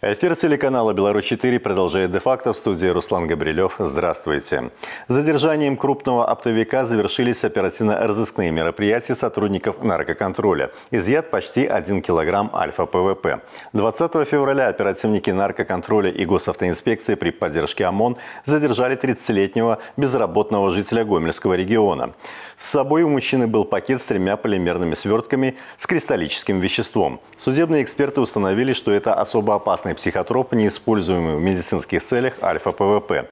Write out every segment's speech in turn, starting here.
Эфир телеканала «Беларусь-4» продолжает де-факто в студии Руслан Габрилев. Здравствуйте. Задержанием крупного оптовика завершились оперативно-розыскные мероприятия сотрудников наркоконтроля. Изъят почти 1 килограмм альфа-ПВП. 20 февраля оперативники наркоконтроля и госавтоинспекции при поддержке ОМОН задержали 30-летнего безработного жителя Гомельского региона. С собой у мужчины был пакет с тремя полимерными свертками с кристаллическим веществом. Судебные эксперты установили, что это особо опасный опасный психотроп, неиспользуемый в медицинских целях альфа-ПВП.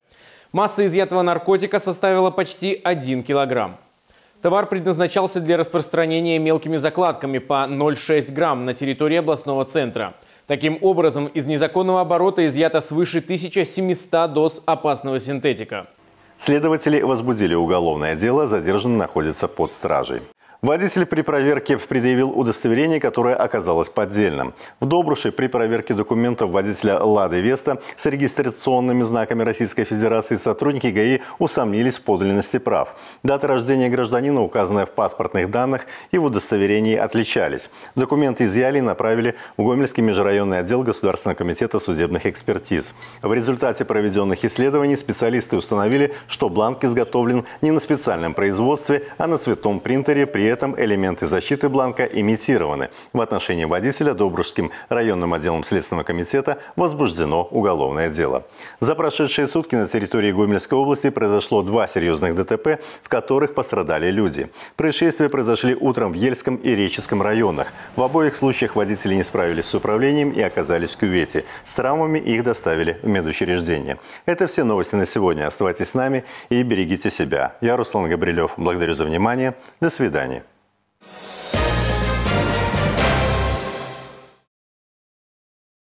Масса изъятого наркотика составила почти 1 килограмм. Товар предназначался для распространения мелкими закладками по 0,6 грамм на территории областного центра. Таким образом, из незаконного оборота изъято свыше 1700 доз опасного синтетика. Следователи возбудили уголовное дело, задержанный находится под стражей. Водитель при проверке предъявил удостоверение, которое оказалось поддельным. В Добруше при проверке документов водителя «Лады Веста» с регистрационными знаками Российской Федерации сотрудники ГАИ усомнились в подлинности прав. Дата рождения гражданина, указанная в паспортных данных, и в удостоверении отличались. Документы изъяли и направили в Гомельский межрайонный отдел Государственного комитета судебных экспертиз. В результате проведенных исследований специалисты установили, что бланк изготовлен не на специальном производстве, а на цветном принтере при этом элементы защиты бланка имитированы. В отношении водителя Добрушским районным отделом Следственного комитета возбуждено уголовное дело. За прошедшие сутки на территории Гомельской области произошло два серьезных ДТП, в которых пострадали люди. Происшествия произошли утром в Ельском и Реческом районах. В обоих случаях водители не справились с управлением и оказались в кювете. С травмами их доставили в медучреждение. Это все новости на сегодня. Оставайтесь с нами и берегите себя. Я Руслан Габрилев. Благодарю за внимание. До свидания.